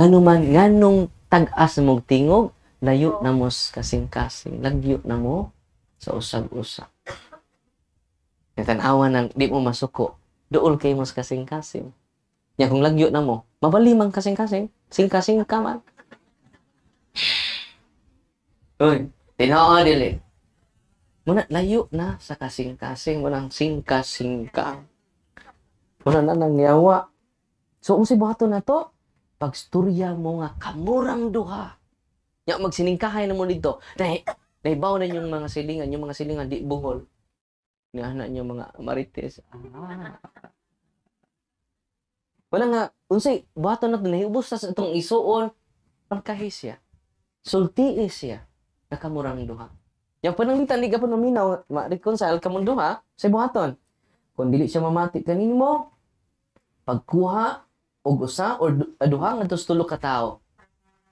Nganuman, ganong tag-as mong tingog, layo na mo kasing-kasing, lagyo na mo sa usag-usag. Natanawa na, di mo masuko, dool kay mo kasing-kasing. Nya kung lagyo na mo, mabali man kasing-kasing, sing-kasing ka man. Uy, tinoo dili. Muna, layo na sa kasing-kasing, munang singka-singka. Muna na nangyawa. So, kung si Bato na to, pagsturya mo nga kamurang duha. Nya magsiningkahay na mo dito. Nay naibaw na yung mga silingan, yung mga silingan di buhol. Ni anak niya mga marites. Ah. Wala nga unsay buhaton na dunay ubos sa itong isuon pagkahis siya. Sulti eh siya kamurang duha. Yang pananglitan di ka pa naminaw, ma-reconcile ka mong sa buhaton. Kung dili siya mamati kanino mo, pagkuha og usa or aduha nga tulo ka tawo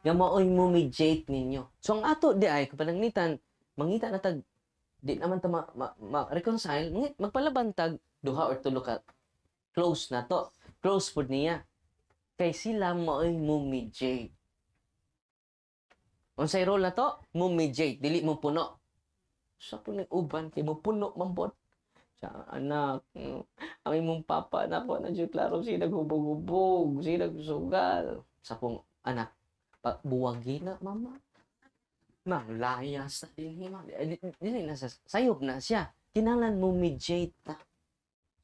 nga maoy mo mediate ninyo so ang ato di ay kapananglitan mangita na tag di naman ta ma-reconcile ma, ma, magpalaban tag duha or tulo ka close na to close pud niya kay sila maoy mo mediate unsay role na to mo mediate dili mo puno sa puno uban kay mo puno mambot sa anak. Ang imong papa na po na klaro siya naghubog-hubog, siya nagsugal. Sa pong anak, pa, buwagi na mama. Ma'am, layas sa din ni Dili na sa sayop na siya. Kinalan mo mediate.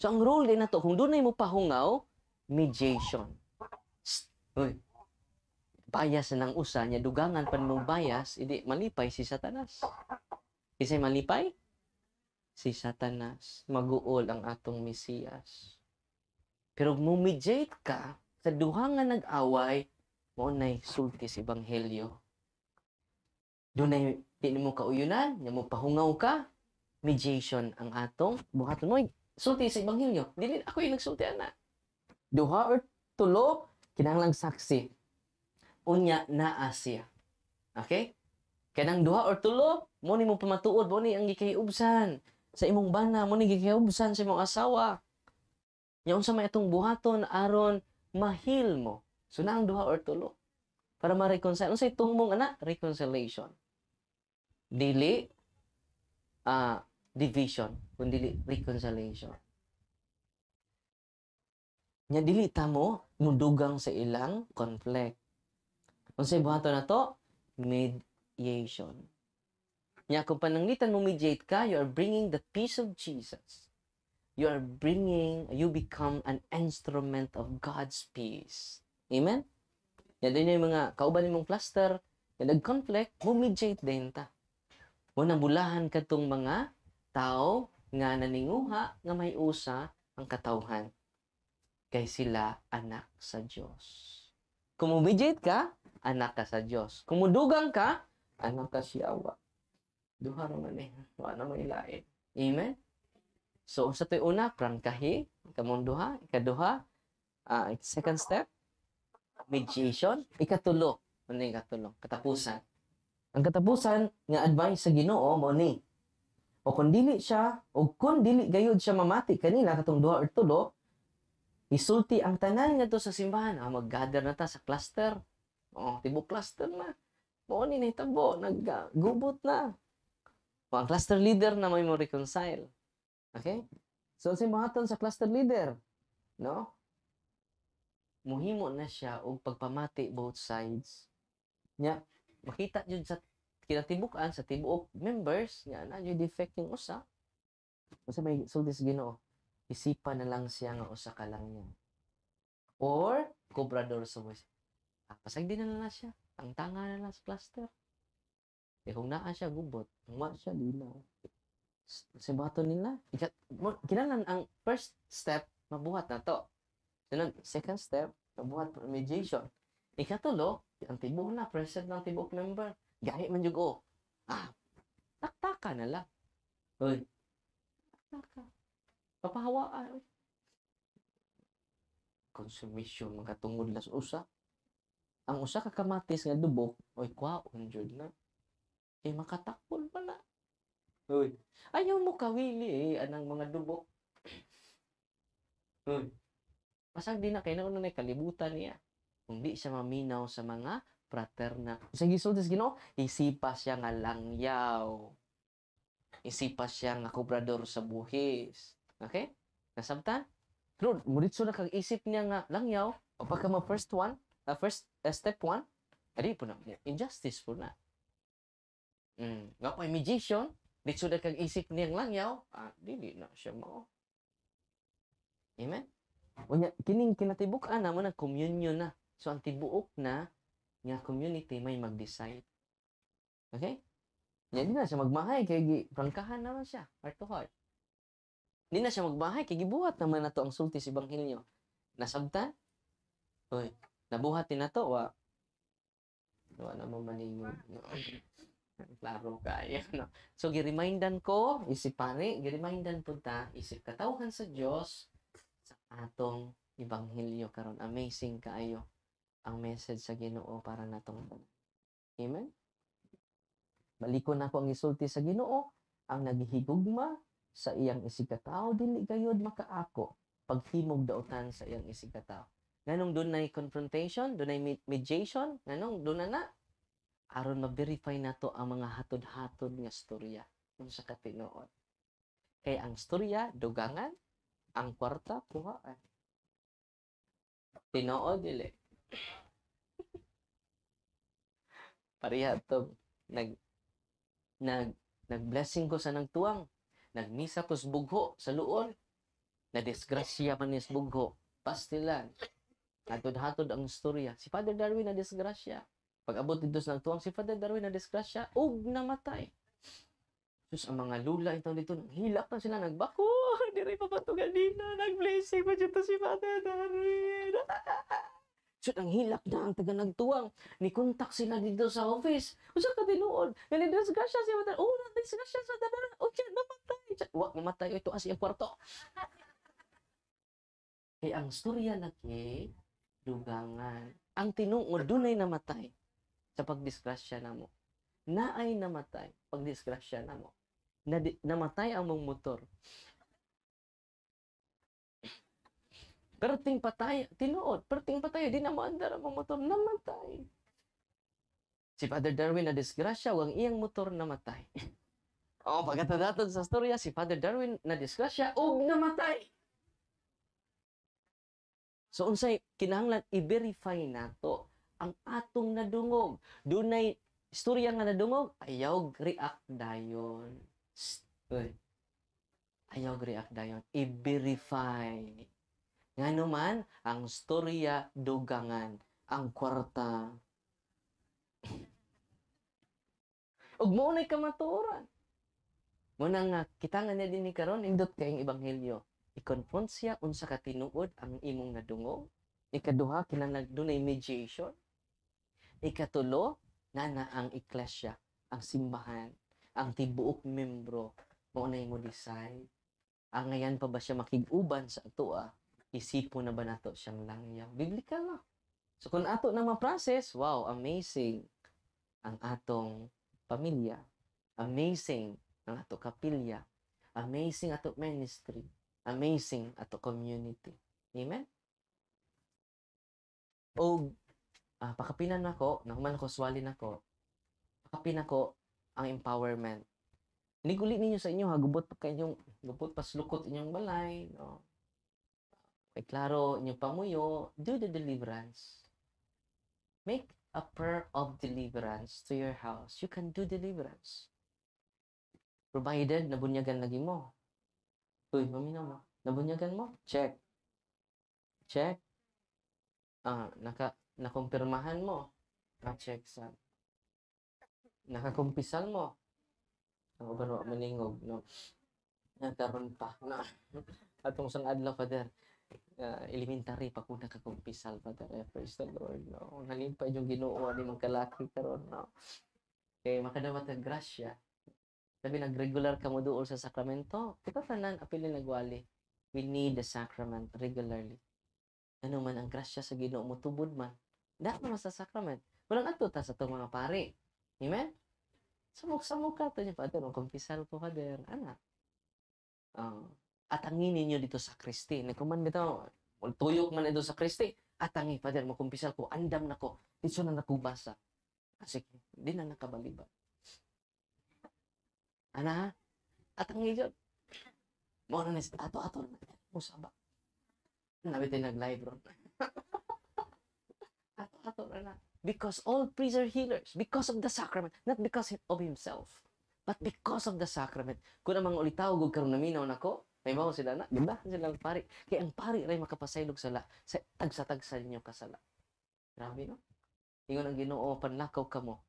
So ang role din na to, kung dunay mo pahungaw, mediation. Psst, uy, bias na ng usa niya, dugangan pa mong bias, hindi malipay si satanas. Isa'y malipay, si Satanas, maguol ang atong Mesiyas. Pero mumidyate ka sa duha nga nag-away, mo nay sulti si Ebanghelyo. Dunay din mo kauyunan, nya mo pahungaw ka, mediation ang atong buhaton mo. Sulti sa Ebanghelyo. Dili ako yung nagsulti ana. Duha or tulo, kinahanglang saksi. Unya na Asia. Okay? Kanang duha or tulo, mo ni mo pamatuod, mo ni ang gikayubsan sa imong bana mo ni gikiubsan sa imong asawa nya unsa may itong buhaton aron mahil mo so na ang duha or tulo para ma-reconcile unsay mong ana reconciliation dili uh, division kun dili reconciliation nya dili ta mo mudugang sa ilang conflict unsay buhaton na to mediation niya kung pananglitan mo mediate ka, you are bringing the peace of Jesus. You are bringing, you become an instrument of God's peace. Amen? Yan din yung mga kauban mong cluster, na nag-conflict, mediate din ta. Muna bulahan ka tong mga tao nga naninguha nga may usa ang katawhan kay sila anak sa Dios. Kung mediate ka, anak ka sa Dios. Kung mudugang ka, anak ka siyawa duha ra man eh wa na may lain eh. amen so unsa toy una prangkahi kamong duha ikaduha uh, second step mediation ikatulo ano yung katulong katapusan ang katapusan nga advice sa Ginoo mo ni o kun dili siya o kun dili gayud siya mamati kanila katong duha or tulo isulti ang tanan nga to sa simbahan ah, mag-gather na ta sa cluster oh tibo cluster na mo ni nitabo naggubot na ang cluster leader na may mo reconcile. Okay? So, sa mahaton sa cluster leader, no? Muhimo na siya og pagpamati both sides. Nya, makita jud sa kinatibukan sa tibuok members nga na jud defect yung usa. Usa may sulti so, sa Ginoo. Isipa na lang siya nga usa ka lang niya. Or, cobrador sa so, ah, pasagdi na na siya. Ang tanga na lang sa cluster. Kaya eh, kung naa siya gubot, ma siya linaw. Sa bato nila, kinalan ang first step, mabuhat na to. Sunod, second step, mabuhat for mediation. Ikatulo, ang tibok na, present ng tibok member. Gahit man yung oh. Ah, taktaka na lang. Uy, taktaka. Papahawaan. Uy. Consummation, mga tungod las usa. Ang usa ka kamatis nga dubok, oy kwaon jud na. Eh, makatakbol pala. Uy. Ayaw mo kawili eh, anang mga dubok. Uy. Masag di na kay nauna na kalibutan niya. Kung di siya maminaw sa mga fraterna. Sa gisultis gino, isipa siya nga langyaw. Isipa siya nga kubrador sa buhis. Okay? Nasabtan? Pero mulit na kag isip niya nga langyaw, o pagka ma first one, uh, first uh, step one, adi po na, injustice po na. Mm. Nga ko'y magician, dito na kag isip niyang langyaw, ah, dili na siya mao. Amen? Unya, kining kinatibukan ah, na mo na communion na. So, ang tibuok na nga community may mag-decide. Okay? Nya, di na siya magmahay kay prangkahan naman siya, heart to heart. Di na siya magmahay kay gibuhat naman nato ang sulti si Banghilyo. Nasabtan? Oy, nabuhat ni nato wa. Wa na mo maningon. Klaro kaya, no? So, girimindan ko, isip pare, girimindan po ta, isip katawhan sa Dios sa atong ibanghilyo karon Amazing kaayo ang message sa ginoo para natong Amen? Balikon na ko ang isulti sa ginoo, ang naghigugma sa iyang isigkataw, dili gayod makaako, paghimog dautan sa iyang isigkataw. Ganong na confrontation, na mediation, ganong doon na na, aron ma-verify nato ang mga hatod-hatod nga storya unsa sa tinuod. Kay ang storya dugangan, ang kwarta Eh. Tinuod dili. Pareha to nag nag nag-blessing ko sa nagtuwang. nag-misa ko sa bugho sa luon. Nadisgrasya man ni bugho. Pastilan. Hatod-hatod ang storya. Si Father Darwin na disgrasya pag-abot dito sa tuwang si Father Darwin na disgrasya, ug namatay. Sus, ang mga lula ito dito, hilak na sila, nagbako, diri pa patugalina, nag-blessing pa dito si Father Darwin. Sus, ang hilak na ang taga nagtuwang, ni kontak sila dito sa office. Usa ka tinuod, galing disgrasya si Father, oh, siya sa Darwin, oh, siya namatay. Wa, namatay, ito as ah, iyang kwarto. Kaya ang storya na kay dugangan. Ang tinuod, dunay namatay sa pagdisgrasya na namo. Naay namatay pagdisgrasya namo. Na namatay ang mong motor. Pero ting patay, tinuod, pero ting patay, di na maandar ang mong motor, namatay. Si Father Darwin na disgrasya, wang iyang motor namatay. Oo, oh, pagkatadatod sa storya, si Father Darwin na disgrasya og namatay. So unsay kinahanglan i-verify nato ang atong nadungog. Dunay istorya nga nadungog, ayaw react dayon. Ayaw react dayon. I-verify. Nga naman, ang storya dugangan. Ang kwarta. Ug mo na'y kamaturan. Muna nga, kita nga na din ni Karon, indot ang ibanghelyo. I-confront siya unsa ka ang imong nadungog. Ikaduha, kinanag dunay mediation Ikatulo, na na ang iglesia, ang simbahan, ang tibuok membro mo na mo design. Ang ah, ngayon pa ba siya makiguban sa ato ah? Isipo na ba nato siyang langyaw? Biblical na. So kung ato na ma-process, wow, amazing ang atong pamilya. Amazing ang ato kapilya. Amazing ato ministry. Amazing ato community. Amen? O uh, pakapinan nako na human ko swali nako pakapin ako ang empowerment niguli ninyo sa inyo ha gubot pa kayong gubot pa slukot inyong balay no ay klaro inyong pamuyo do the deliverance make a prayer of deliverance to your house you can do deliverance provided nabunyagan lagi mo Uy, mamina mo. Nabunyagan mo? Check. Check. Ah, naka, Nakumpirmahan mo. Na-check sa nakakumpisal mo. Ako ba maningog, no? Nagkaroon pa. Na, atong sang adlaw, Father. Uh, elementary pa ko nakakumpisal, Father. Eh, praise the Lord, no? Nalimpad yung ginoo ni magkalaki karon no? Kay makadawat ang grasya. Sabi, nag-regular ka mo doon sa sakramento. kita ba, Fernan, apilin nagwali? We need the sacrament regularly. Ano man ang grasya sa ginoo mo, tubod man. Da pa sa sacrament. Walang ato ta sa itong mga pari. Amen? Samok-samok ka to niya, Father. Ang kumpisal ko, Father. Anak. Uh, ah, atangin ninyo dito sa Kristi. Nagkuman bitaw, tuyok man ito sa Kristi. Atangi, Father, makumpisal ko. Andam na ko. Dito na nakubasa. Kasi ah, di na nakabaliba. Ana, atangi yun. Mo na ato ato na. Usaba. Nabitin nag-live ron. Ato, ato na Because all priests are healers. Because of the sacrament. Not because of himself. But because of the sacrament. Kung namang ulitaw, gug karon naminaw nako, naibaw sila na, di Sila ang pari. Kaya ang pari ray makapasaylog sala, sa tagsa-tagsa ninyo kasala. Grabe, no? Ingon ang ginoo, panlakaw ka mo.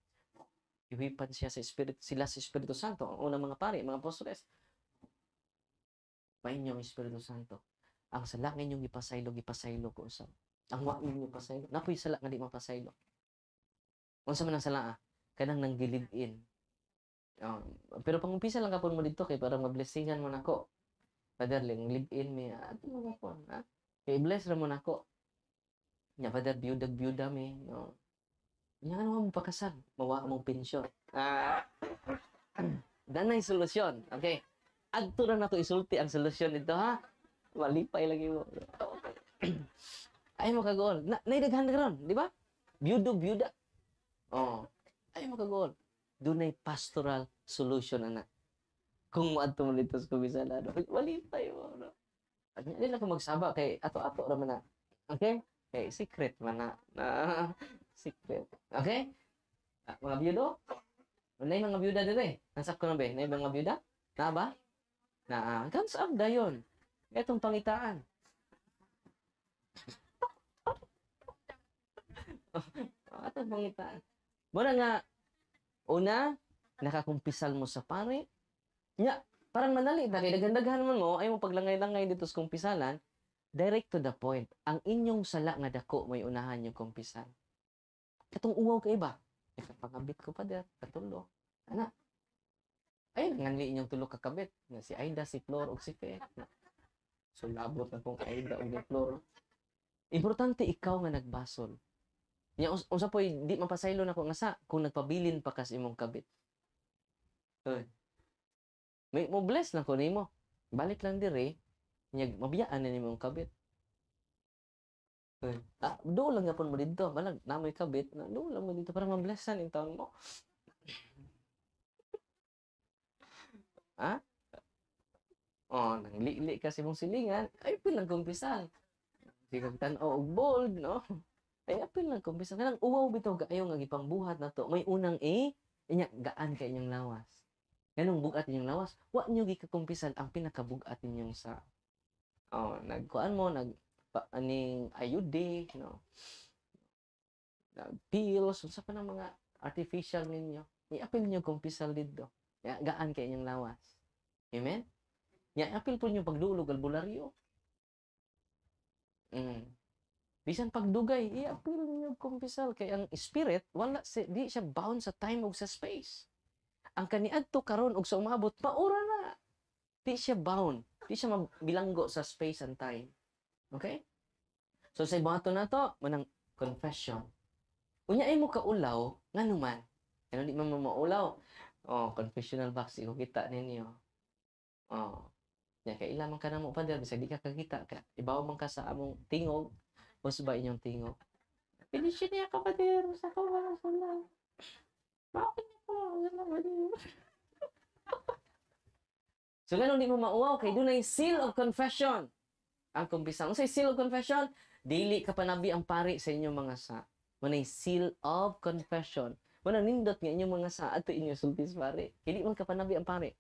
Iwipan siya sa Espiritu, sila sa Espiritu Santo, ang unang mga pari, mga apostoles. Painyo ang Espiritu Santo. Ang salangin yung ipasaylog, ipasaylog ko sa ang wa ninyo pasaylo napoy sala nga di mapasaylo oh. unsa man ang sala ah? kanang nang gilid-in um, pero pang umpisa lang kapon mo dito kay para mablessingan mo nako Father, ling live-in me. Ah, at mo kon ha ah. kay bless ra mo na ko. nya Father, biyudag biyuda me. no nya ano mo pakasal mawa mong pensyon ah dan na danay solusyon okay adto na nato isulti ang solusyon nito ha malipay lagi mo Ay mo kagol. Na, naidaghan ka ron, di ba? Byudo, byuda. Oh. Ay mo kagol. Dunay pastoral solution ana. Kung ato mo ko sa kumisala, no? walintay mo. No? Ano nila kung magsaba kay ato-ato raman na. Okay? Okay, secret man na. na secret. Okay? Ah, mga byudo? Wala mga byuda eh. Nasak ko na ba? Eh? Nay mga byuda? Na ba? Na, uh, ah, da dayon. Itong pangitaan. Ato pangita. Mura nga, una, nakakumpisal mo sa pare. Nga, parang manali, dahil dagandaghan man mo, ay mo paglangay-langay dito sa kumpisalan, direct to the point. Ang inyong sala nga dako, may unahan yung kumpisal. Katong uwaw ka iba. Nakapagabit ko pa dito, katulo. Ana, ay, nganli inyong tulog kakabit. Nga si Aida, si Flor, o si Fe. So, labot na kong Aida o ni Flor. Importante ikaw nga nagbasol. Nya us usa poy di mapasaylo nako nga sa kung nagpabilin pa kas imong kabit. Oy. May mo bless na ko nimo. Balik lang dire nya mabiyaan na nimong kabit. Oy. Ah, do lang yapon mo didto, balag namoy kabit na do lang mo didto para mablessan in taon mo. ha? Ah? Oh, nang li, -li kasi mong silingan, ay pilang kumpisan. Sigag tan-o og bold, no? Ay eh, apil lang kung bisan kanang uwaw bitaw kaayo nga gipangbuhat to may unang A eh, inya gaan kay inyong lawas. Ganong bugat inyong lawas, wa nyo gikakumpisan ang pinakabugat ninyong sa oh, nagkuan mo nag pa, aning IUD, no Nag pills, unsa pa ng mga artificial ninyo. Iapil nyo kung pisal dito. Ya, gaan kay inyong lawas. Amen? Ya, apil po nyo pagdulog albularyo. Mm bisan pagdugay i-appeal niyo kumpisal kay ang spirit wala si, di siya bound sa time ug sa space ang kaniadto karon ug sa umabot maura na di siya bound di siya mabilanggo sa space and time okay so sa ibato na to manang confession unya imo kaulaw nganuman ano di man maulaw oh confessional box ko kita ninyo oh nya kay ila man ka namo pa bisag di ka kakita ka ibaw man ka sa among tingog husba inyong tingo. Pinisyon niya kabader, sa kawa, sa lang. Bakit niya po, sa lang, So, ganun di mo mauaw kay doon ay seal of confession. Ang kumpisan, unsay seal of confession, dili ka panabi ang pari sa inyong mga sa. Manay seal of confession. Wala nindot nga inyong mga sa ato inyo sultis pare. Kili man ka panabi ang pari.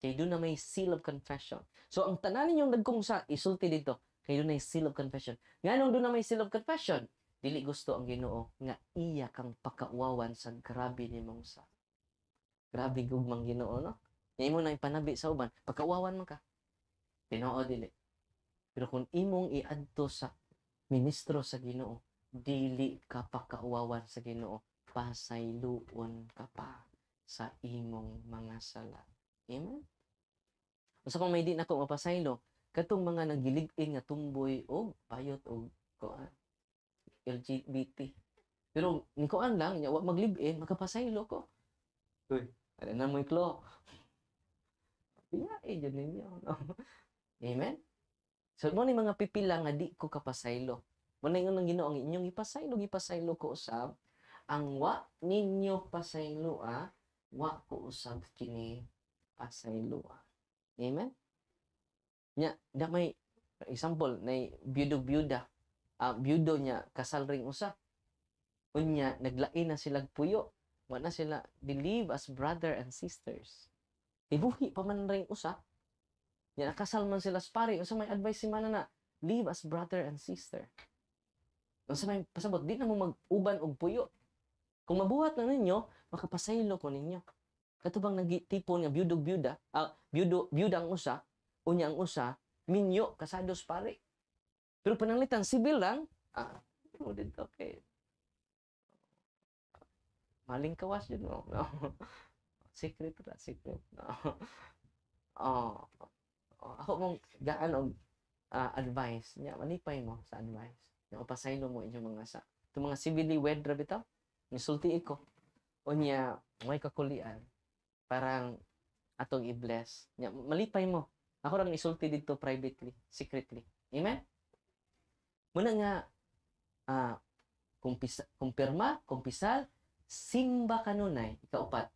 Kay doon na may seal of confession. So, ang tanan ninyong nagkong sa, isulti dito, Kay dunay seal of confession. Nganong doon na may seal of confession? Dili gusto ang Ginoo nga iya kang pakauwan sa grabe ni mong sa. Grabe mang Ginoo no. Nga imo nang panabi sa uban, pakauwan man ka. Tinoo dili. Pero kung imong iadto sa ministro sa Ginoo, dili ka pakauwan sa Ginoo, pasayloon ka pa sa imong mga sala. Amen? Usa pang may di na ko mapasaylo, Katong mga nagiligpin nga tumboy o payot o kuan LGBT. Pero ni kuan lang, nya wag maglibin, makapasaylo ko. Uy, ano na mo iklo? eh jud ninyo. Amen. So mo ni mga pipila nga di ko kapasaylo. Mo na ang Ginoo ang inyong ipasaylo, ipasaylo ko usab ang wa ninyo pasaylo ah, wa ko usab kini pasaylo ah. Amen nya damay for example nay byudog byuda uh, ah, byudo nya kasal ring usa unya naglain na sila puyo wa na sila live as brother and sisters ibuhi pa man ring usa nya nakasal man sila sa pare unsa may advice si manana live as brother and sister unsa may pasabot di na mo maguban og puyo kung mabuhat na ninyo makapasaylo ko ninyo katubang nagitipon nga byudog byuda uh, ah, byudo byudang usa unyang usa, minyo, kasados pare. Pero pananglitan, sibil lang, ah, mo oh, dito okay maling kawas yun mo. No? secret ra, secret. No? oh. oh. Ako mong gaan og uh, advice niya, manipay mo sa advice. Nga upasaylo mo inyo mga sa. to mga civilly wed ra bitaw. Nisulti ko. O niya, may kakulian. Parang atong i-bless. nya malipay mo. Ako lang isulti dito privately, secretly. Amen? Muna nga, uh, ah, kumpisa, kumpirma, kumpisal, simba kanunay, ikaupat.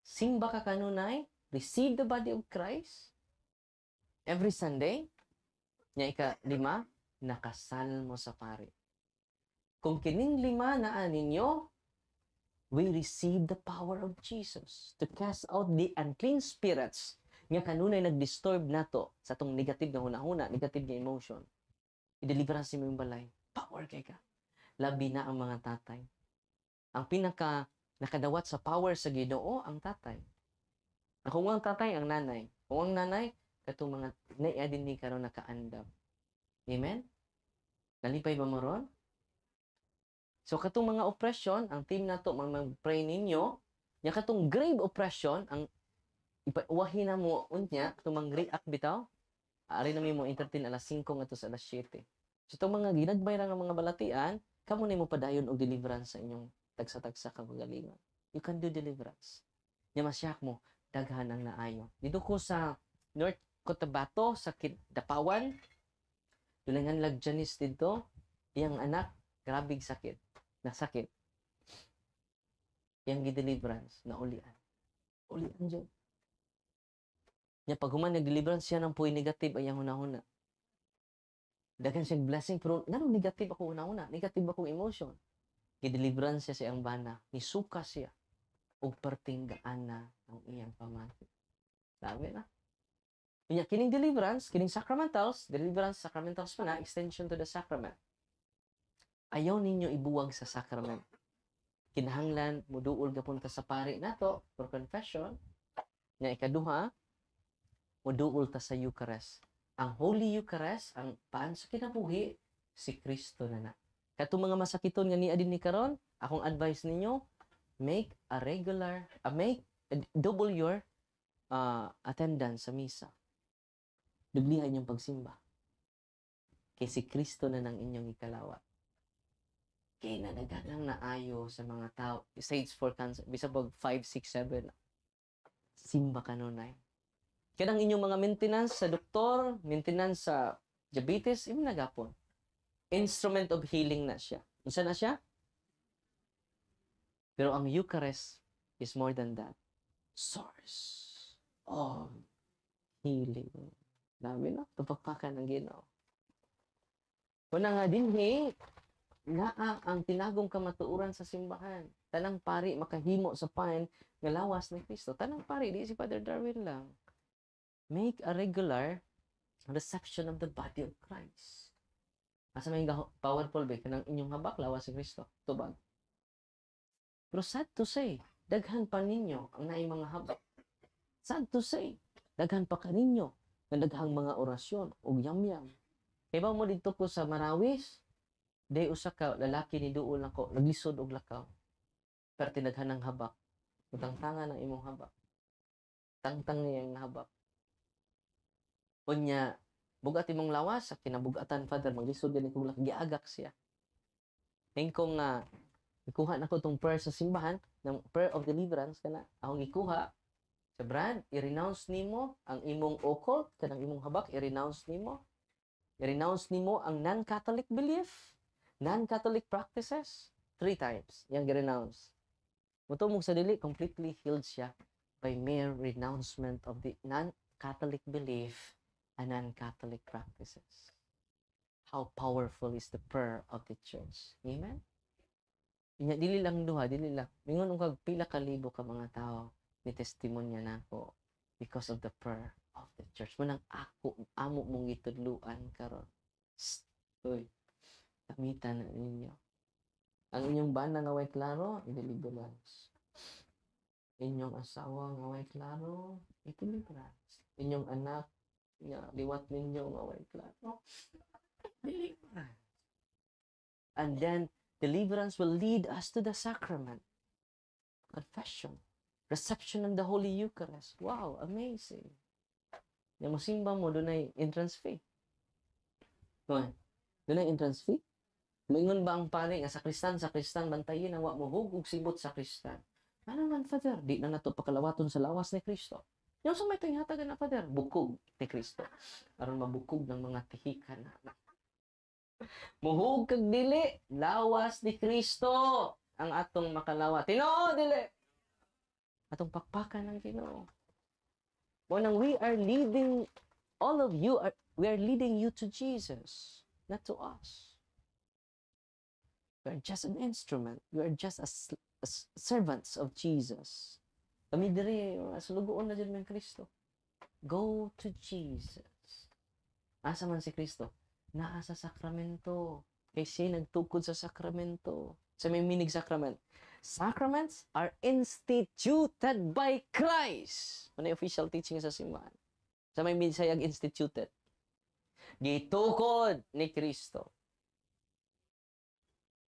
Simba ka kanunay, receive the body of Christ, every Sunday, niya ika lima, nakasal mo sa pare. Kung kining lima na ninyo, we receive the power of Jesus to cast out the unclean spirits nga kanunay nag-disturb nato sa tong negative nga hunahuna, negative nga emotion, i-deliverance mo yung balay. Power kay ka. Labi na ang mga tatay. Ang pinaka nakadawat sa power sa Ginoo ang tatay. Na kung ang tatay ang nanay, kung ang nanay katong mga din ni karon nakaandam. Amen. Nalipay ba mo ron? So katong mga oppression, ang team nato mag-pray ninyo, nya katong grave oppression ang ipa wahina mo unya tumang react bitaw ari na mo entertain alas 5 ngadto sa alas 7 so itong mga ginagbay nga mga balatian kamo nimo padayon og deliverance sa inyong tagsa-tagsa kagalingan you can do deliverance nya masyak mo daghan ang naayo dito ko sa North Cotabato sa Dapawan dulangan lagjanis dito iyang anak grabig sakit na sakit yang gideliverance na ulian ulian jud Nya paghuman nagdeliverance siya ng puy negative ayang una-una. Dagan siya blessing pero nganong negative ako una-una, negative ako emotion. Gideliverance siya sa iyang bana, ni suka siya og pertinggaan na ang iyang pamati. Sabi na. Nya kining deliverance, kining sacramentals, deliverance sacramentals pa na extension to the sacrament. Ayaw ninyo ibuwag sa sacrament. Kinahanglan mo duol gapunta sa pari nato for confession. Nya ikaduha, Muduol sa Eucharist. Ang Holy Eucharist, ang paan sa kinabuhi, si Kristo na na. Katong mga masakiton nga ni Adin ni karon, akong advice ninyo, make a regular, uh, make, uh, double your uh, attendance sa misa. Duglihan yung pagsimba. Kay si Kristo na nang inyong ikalawa. Kay na nagalang na ayo sa mga tao. Stage 4 cancer. Bisabog 5, 6, 7. Simba ka nun ay. Kanang inyong mga maintenance sa doktor, maintenance sa diabetes, imo nagapon. Instrument of healing na siya. Unsa na siya? Pero ang Eucharist is more than that. Source of healing. Dami na, tupakpakan ng Ginoo. Una nga din, dinhi, naa ang tinagong kamatuoran sa simbahan. Tanang pari makahimo sa pain nga lawas ni Kristo. Tanang pari, di si Father Darwin lang make a regular reception of the body of Christ. Asa may powerful ba ng inyong habak lawas si Kristo tubag. Pero sad to say, daghan pa ninyo ang naay mga habak. Sad to say, daghan pa kaninyo ng daghang mga orasyon ug yamyam. Iba mo dito ko sa Marawis, day usa ka lalaki ni duol nako naglisod og lakaw. Pero tinaghan ng habak. utang ang imong habak. Tangtang niya ang habak. Kunya, bugat imong lawas, sa kinabugatan, Father, maglisod ganin kong giagak siya. Hingkong nga, uh, ikuha na ko itong prayer sa simbahan, ng prayer of deliverance, kana akong ikuha, sa brand, i-renounce nimo ang imong occult, kanang imong habak, i-renounce nimo. I-renounce nimo ang non-Catholic belief, non-Catholic practices, three times, yang i renounce Muto mong sadili, completely healed siya by mere renouncement of the non-Catholic belief and non-Catholic practices. How powerful is the prayer of the church. Amen? Inya, dili lang duha, dili lang. Mingon kag pila ka libo ka mga tao ni testimonya na nako because of the prayer of the church. Manang ako, amo mong itudluan karon. Uy, tamitan na ninyo. Ang inyong bana nga way klaro, ililiberalize. Inyong asawa nga way klaro, itiliberalize. Inyong anak nga liwat ninyo mga white cloth and then deliverance will lead us to the sacrament confession reception of the holy eucharist wow amazing na masimba mo dunay entrance fee Kuan. Dunay entrance fee. Moingon ba ang pare nga sa kristan sa kristan bantayin ang wa mo hug sibot sa kristan. Ano man father, di na nato pakalawaton sa lawas ni Kristo. Yung sa may tinghatagan na Father, bukog ni Kristo. aron mabukog ng mga tihikan na anak. kag dili, lawas ni Kristo ang atong makalawa. Tinoo dili. Atong pakpakan ng Ginoo. Mo nang we are leading all of you are we are leading you to Jesus, not to us. We are just an instrument. We are just as, as servants of Jesus. Kami dire, sulugoon na dyan ng Kristo. Go to Jesus. Asa man si Kristo? Naa sa sakramento. Kay siya nagtukod sa sakramento. Sa may minig sacrament. Sacraments are instituted by Christ. Ano yung official teaching sa simbahan? Sa may minsayag instituted. Gitukod ni Kristo.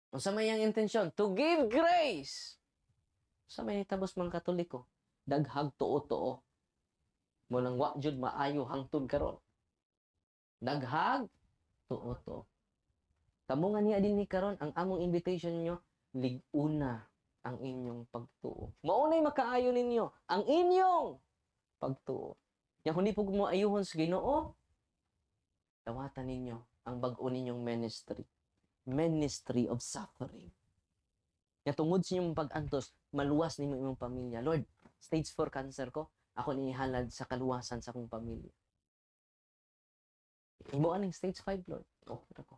Ang sa may ang intensyon, to give grace sa may tabos mang katoliko, daghag tuo-tuo. Munang wa jud maayo hangtod karon. Daghag tuo-tuo. Tamungan niya din ni karon ang among invitation nyo, liguna ang inyong pagtuo. Maunay makaayo ninyo ang inyong pagtuo. Ya kundi pug mo ayuhon sa Ginoo, dawatan ninyo ang bag-o ninyong ministry. Ministry of suffering. Nga tungod sa inyong pag-antos, maluwas nimo imong pamilya. Lord, stage 4 cancer ko, ako ni halad sa kaluwasan sa akong pamilya. Imo aning stage 5, Lord. Okay oh, na ko.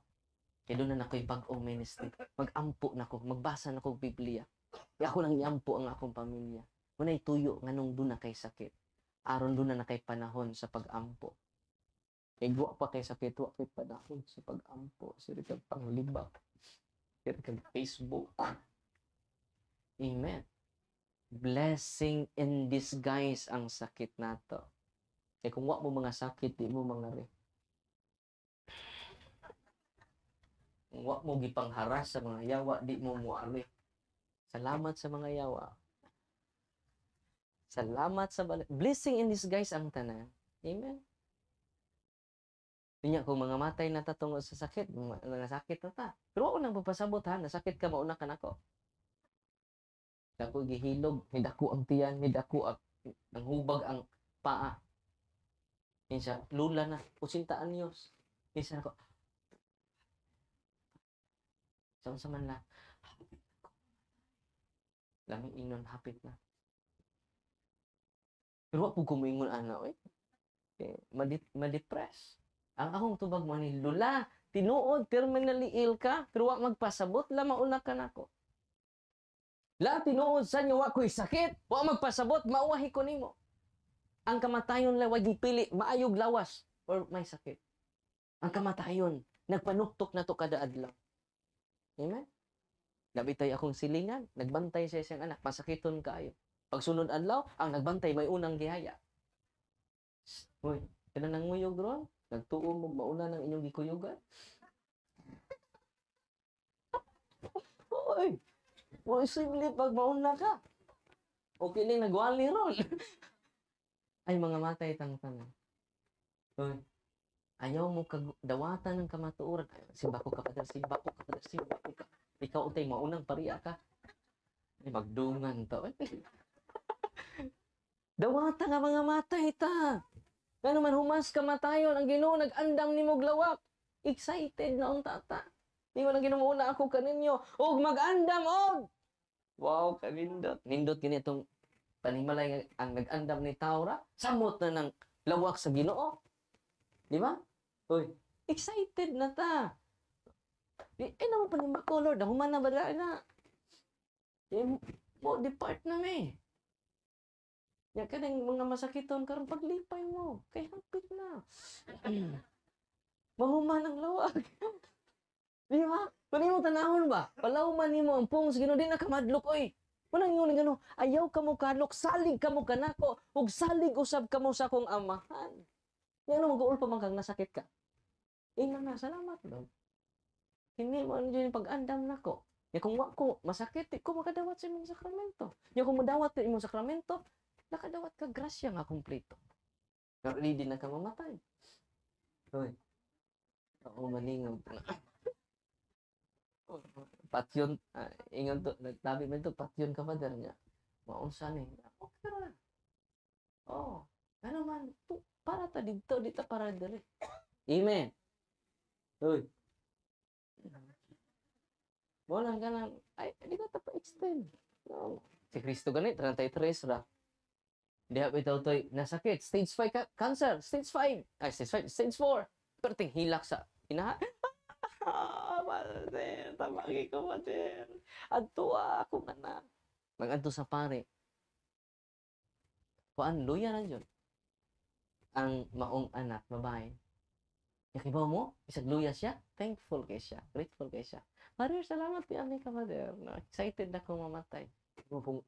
Kaya na nako'y bag-o ministry. Mag-ampo na Magbasa nako ko Biblia. kay ako lang iampo ang akong pamilya. Muna'y tuyo nganong duna kay sakit. Aron duna na kay panahon sa pag-ampo. Kaya guwa pa kay sakit. Wa kay panahon sa pag-ampo. Sir, kag panglibak. Sir, kag Facebook. Amen. Blessing in disguise ang sakit nato. Kaya eh, e kung wa mo mga sakit, di mo mangari. Kung wa mo gipangharas sa mga yawa, di mo muari. Salamat sa mga yawa. Salamat sa balik. Blessing in disguise ang tanan. Amen. Ninya ko mga matay na ta sa sakit, mga sakit na ta. Pero ako nang papasabot ha, nasakit ka mauna ka nako dako gihilog midako ang tiyan midako ang hubag ang paa minsan lula na pusintaan Diyos minsan ko sa sa man lang laming hapit na pero wapag kumingon ana eh. eh madip madepress ang akong tubag man lula tinuod terminally ill ka pero wa magpasabot la mauna ka nako na La tinuod sa inyo ako'y sakit. Wa magpasabot, mauahi ko nimo. Ang kamatayon lawag gipili, maayog lawas or may sakit. Ang kamatayon nagpanuktok na to kada adlaw. Amen. Nabitay akong silingan, nagbantay sa isang anak, masakiton kaayo. Pagsunod adlaw, ang nagbantay may unang gihaya. Hoy, kana nang nguyog ron? Nagtuo mo mauna ng inyong gikuyugan? Hoy, Posible pag mauna ka. Okay lang, nagwali ron. Ay, mga matay tang tanan. Ayaw mo kag dawatan ng kamatuoran. Simba ko ka padar, simba ko ka padar, simba ko ka. Ikaw utay, maunang pariya ka. Ay, magdungan to. Dawata nga mga matay ta. Kano man humas kamatayon ang Ginoo nagandam nimo glawak. Excited na ang tata. Di man ang ginuuna ako kaninyo. Og magandam og Wow, kanindot. Nindot gini itong panimalay ang nag-andam ni Taura. Samot na ng lawak sa ginoo. Di ba? Uy, excited na ta. eh, naman panimba ko, Lord. Human na ba na? Eh, mo, depart na me. Yan ka mga masakiton karon paglipay mo. Kay hapit na. Mahuman ang lawak. Di ba? Panimong tanahon ba? Palaw man nimo ang pung Ginoo di nakamadlok oy. Wala ngon ngano, ayaw kamo kalok, salig kamo kanako ug salig usab kamo sa kong amahan. Ngano mag-uol pa man kang nasakit ka. Eh na salamat Lord. Kini mo ang yun pag-andam nako. Ya kung wa ko masakit ko makadawat sa imong sakramento. Ya kung madawat sa imong sakramento, nakadawat ka grasya nga kumpleto. Pero hindi na ka mamatay. Hoy. Oo, maningaw patyon uh, ingon to nagtabi man to patyon ka father niya maunsa ni okay ra oh ano man to, para ta dito dito para dere amen hoy wala ka ay di ka ta extend no. si Kristo ganit 33 ra Diha bitaw toy nasakit stage 5 ka cancer stage 5 ay stage 5 stage 4 perting hilak sa inaha ah, Father, tamaki ko, Father. Adto ako nga na. Magadto sa pare. Kuan, luya na yun. Ang maong anak, babae. Yakibaw mo, isag luya siya. Thankful kay siya. Grateful kay siya. Father, salamat kay ani ka, Father. No, excited na kong mamatay. Mupong,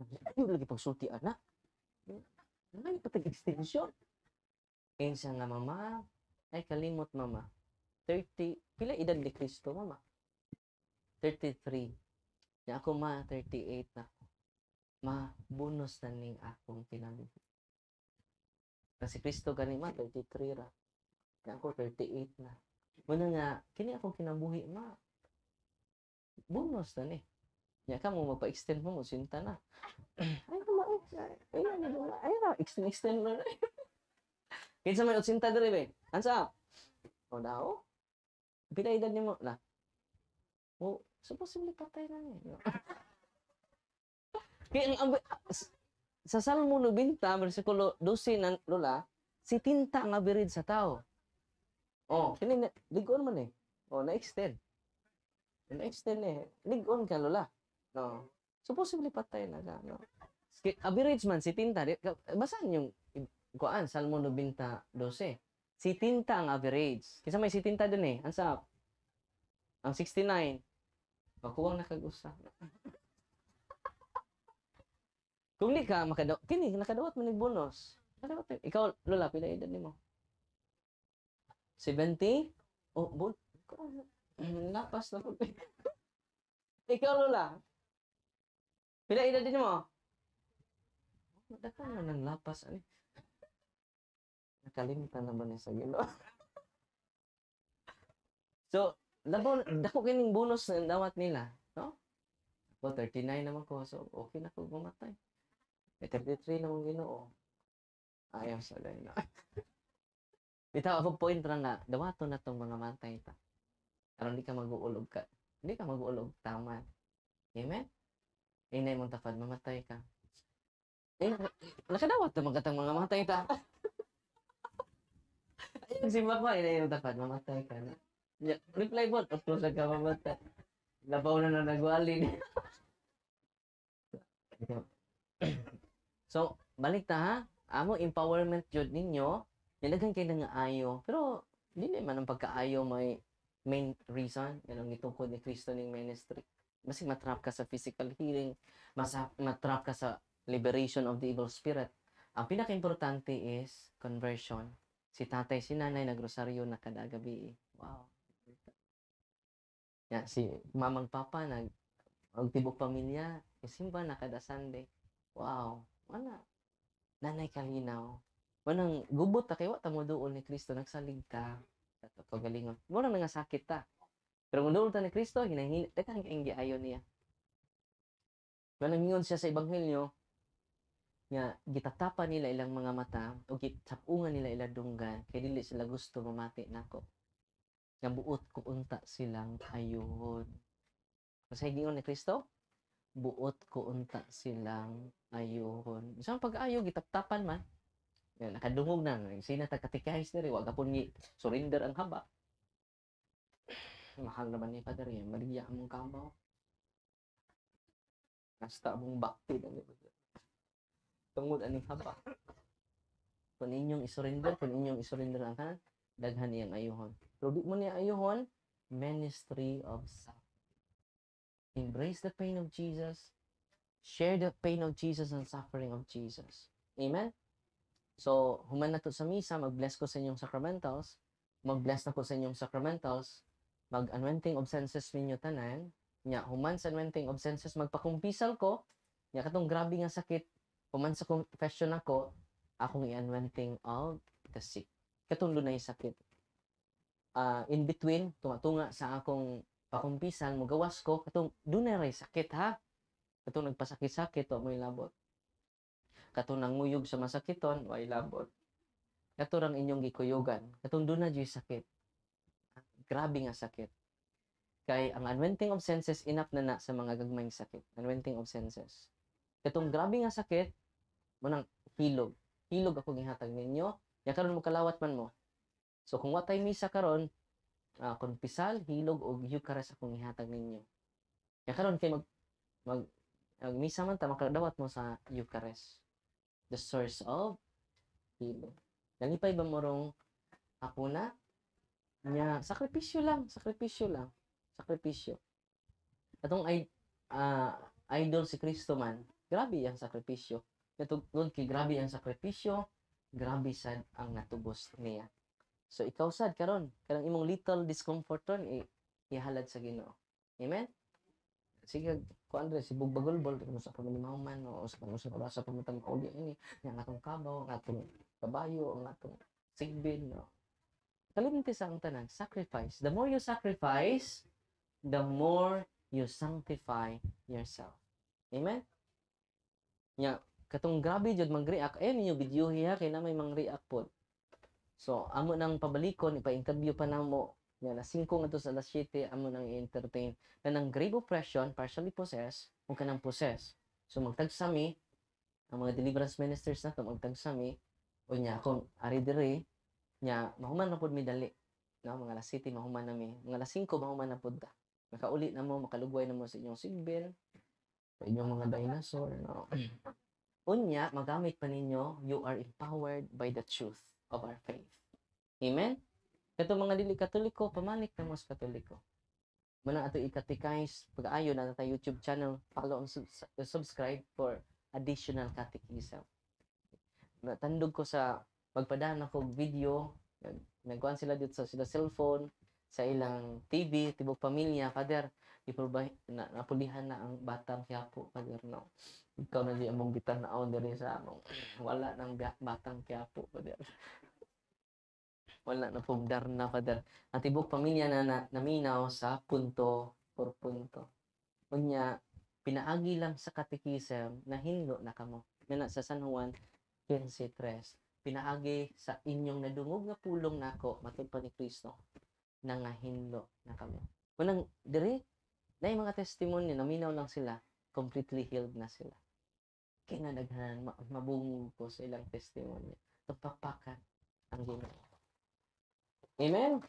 ano lagi pang sulti, anak. Ano yung patag-extension? Kaya siya nga, mama, ay kalimot, mama. 30, pila edad ni Kristo, mama? 33. Na ako ma, 38 na ako. Ma, bonus na ning akong pinalubi. Kasi Kristo gani ma, 33 ra. Na ako, 38 na. Muna nga, kini akong kinabuhi ma. Bonus na ni. Nya ka mo magpa-extend mo mo sinta na. ay ma, ay na ma, ay na extend mo na. Kinsa may utsinta dire be? Ansa? O daw? Binayad niya mo na. Oh, possible patay na niya. Kaya ang ah, sa Salmo 90, versikulo 12 ng lola, si tinta nga birid sa tao. Oh, kini ligon man eh. Oh, na-extend. Na-extend eh. Ligon ka lola. No. So possible patay na ka, no. Average man si tinta, basahin yung kuan Salmo 12. Si Sitinta ang average. Kinsa may sitinta dun eh. Ansap? Ang 69. Pakuwang nakagusa. Kung di ka, makadaw, kini, nakadawat mo bonus. Nakadawat, eh. ikaw, lola, pila edad ni mo? 70? Oh, bon, lapas na po. ikaw, lola, pila edad ni mo? Madaka na nang lapas. Ano? Nakalimutan na ba ni sa Ginoo so dako dako kining bonus na dawat nila no ako 39 naman ko so okay na ko gumatay eh 33 naman Ginoo ayaw sa na Bitaw ako point ra nga, dawato na tong mga mantay ta. Karon di ka maguulog ka. Hindi ka maguulog tama. Amen. Inay mong tapad mamatay ka. Eh, nakadawat naman katang mga matay ta. Nagsimba ko, yun yung dapat, mamatay ka na. Reply bot, of sa ka mamatay. Labaw na na nagwalin. so, balik ta ha. Amo empowerment jud ninyo, nilagay kay nga ayo. Pero hindi man ang pagkaayo may main reason ganong gitungkod ni Kristo ning ministry. Mas matrap ka sa physical healing, mas matrap ka sa liberation of the evil spirit. Ang pinaka-importante is conversion. Si tatay, si nanay, nagrosaryo na kada gabi. Eh. Wow. Ya, si mamang papa, nag, ang tibok pamilya, isimba na kada Sunday. Wow. Wala. Nanay kalinaw. Manang gubot ta kay ta mo doon ni Kristo nagsalig ta. Ato kagalingon. Mura na nga sakit ta. Pero kung dool ta ni Kristo, hinahin, teka ang niya. Manang ingon siya sa ebanghelyo, nga gitatapan nila ilang mga mata o gitapungan nila ila dunggan kay dili sila gusto mamati nako nga buot ko unta silang ayon kasi gingon ni Kristo buot ko unta silang ayon isang pag-ayo gitaptapan man nga nakadungog na sina ta katikahis diri wa gapon ni surrender ang haba mahal naman ni Padre marigya among kamao Hasta mong bakti na ni Padre tungod aning haba kun inyong isurrender kun inyong isurrender ang kan daghan niyang ayuhon pero di mo niya ayuhon ministry of suffering embrace the pain of Jesus share the pain of Jesus and suffering of Jesus amen so human na to sa misa magbless ko sa inyong sacramentals magbless na ko sa inyong sacramentals mag-anointing of senses ninyo tanan nya human sa anointing of senses magpakumpisal ko nya katong grabe nga sakit Human sa confession ako, akong i-unwanting of the sick. Katundo na yung sakit. Uh, in between, tunga-tunga sa akong pakumpisan, mo ko, katong na ray sakit ha. Katong nagpasakit-sakit, o may labot. Katong nanguyog sa masakiton, way labot. Katong rang inyong gikuyogan. Katong dunay na sakit. Grabe nga sakit kay ang unwenting of senses inap na na sa mga gagmayng sakit. Unwenting of senses. Katong grabe nga sakit, munang pilog. Hilog ako gihatag ninyo. Ya karon mo kalawat man mo. So kung watay misa karon, uh, ah, konpisal, hilog og Eucharist akong gihatag ninyo. Ya karon kay mag mag, mag misa man ta makadawat mo sa Eucharist. The source of hilog. Nalipay ba mo ako na? Nya, sakripisyo lang, sakripisyo lang, sakripisyo. Atong ay uh, idol si Kristo man, grabe yung sakripisyo. Katugtod kay grabe ang sakripisyo, grabe sad ang natubos niya. So ikaw sad karon, karang imong little discomfort ron ihalad sa Ginoo. Amen. Sige, ko Andre si Bugbagulbol kung sa pamamahuman o sa pangusap sa pamatang kauli ini, ang atong kabaw, ang atong kabayo, ang atong sigbin. No? Kalimti sa ang tanan, sacrifice. The more you sacrifice, the more you sanctify yourself. Amen? Yeah katong gabi jud mag-react eh ninyo video niya kay na may mang-react pod so amo nang pabalikon ipa-interview pa namo nga na 5 ngadto sa alas 7 amo nang i-entertain na nang grave oppression partially possessed ug kanang possessed so magtagsami ang mga deliverance ministers na to magtagsami o nya kung ari dire nya mahuman na pod mi dali no mga alas 7 mahuman na mi mga alas 5 mahuman na pod ta makauli na mo makalugway na mo sa inyong sigbel sa inyong mga dinosaur no Unya, magamit pa ninyo, you are empowered by the truth of our faith. Amen? Kato mga dili katoliko, pamanik na mos katoliko. Muna ato ikatikais, pag-ayo na tayo YouTube channel, follow and subscribe for additional catechism. Natandog ko sa pagpadaan ako video, nagkuhan sila dito sa sila cellphone, sa ilang TV, tibok pamilya, kader, ipurbay, na, napulihan na ang batang kaya po, kader, no? ikaw na di among bitang naon diri sa among wala nang batang kiapo father wala na pong darna father ang tibok pamilya na, na naminaw sa punto por punto unya pinaagi lang sa katikisem na hinlo na kamo na sa San Juan 15:3 pinaagi sa inyong nadungog nga pulong nako matud pa ni Kristo na nga hinlo na kamo unang dire na mga testimonya naminaw lang sila completely healed na sila nga ma- mabungog ko sa ilang testimony. Tupapakan ang Ginoo. Amen?